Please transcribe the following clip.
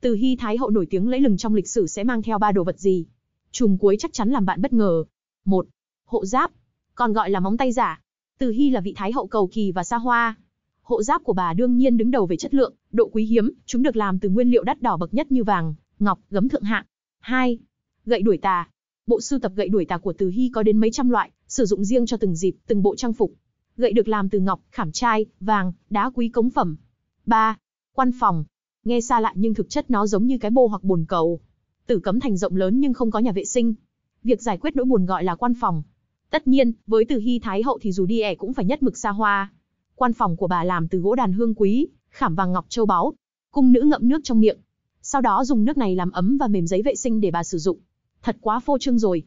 Từ Hy Thái hậu nổi tiếng lẫy lừng trong lịch sử sẽ mang theo ba đồ vật gì? Trùng cuối chắc chắn làm bạn bất ngờ. Một, Hộ giáp, còn gọi là móng tay giả. Từ Hy là vị thái hậu cầu kỳ và xa hoa. Hộ giáp của bà đương nhiên đứng đầu về chất lượng, độ quý hiếm, chúng được làm từ nguyên liệu đắt đỏ bậc nhất như vàng, ngọc, gấm thượng hạng. Hai, Gậy đuổi tà. Bộ sưu tập gậy đuổi tà của Từ Hy có đến mấy trăm loại, sử dụng riêng cho từng dịp, từng bộ trang phục. Gậy được làm từ ngọc, khảm trai, vàng, đá quý cống phẩm. 3. Quan phòng, nghe xa lạ nhưng thực chất nó giống như cái bô hoặc bồn cầu. Tử cấm thành rộng lớn nhưng không có nhà vệ sinh. Việc giải quyết nỗi buồn gọi là quan phòng. Tất nhiên, với Từ Hy Thái hậu thì dù đi ẻ cũng phải nhất mực xa hoa. Quan phòng của bà làm từ gỗ đàn hương quý, khảm vàng ngọc châu báu. Cung nữ ngậm nước trong miệng. Sau đó dùng nước này làm ấm và mềm giấy vệ sinh để bà sử dụng. Thật quá phô trương rồi.